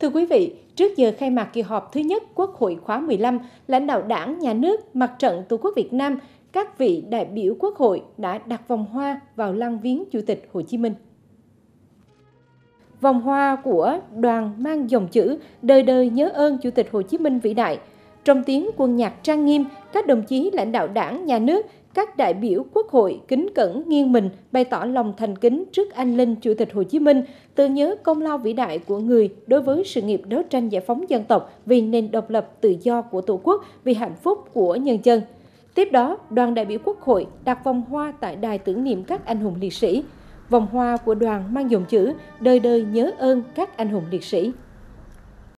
Thưa quý vị, trước giờ khai mạc kỳ họp thứ nhất Quốc hội khóa 15, lãnh đạo Đảng, Nhà nước, Mặt trận Tổ quốc Việt Nam, các vị đại biểu Quốc hội đã đặt vòng hoa vào lăng viếng Chủ tịch Hồ Chí Minh. Vòng hoa của đoàn mang dòng chữ Đời đời nhớ ơn Chủ tịch Hồ Chí Minh vĩ đại – trong tiếng quân nhạc trang nghiêm, các đồng chí lãnh đạo đảng, nhà nước, các đại biểu quốc hội kính cẩn nghiêng mình bày tỏ lòng thành kính trước anh linh Chủ tịch Hồ Chí Minh, tự nhớ công lao vĩ đại của người đối với sự nghiệp đấu tranh giải phóng dân tộc vì nền độc lập tự do của Tổ quốc, vì hạnh phúc của nhân dân. Tiếp đó, đoàn đại biểu Quốc hội đặt vòng hoa tại đài tưởng niệm các anh hùng liệt sĩ. Vòng hoa của đoàn mang dòng chữ Đời đời nhớ ơn các anh hùng liệt sĩ.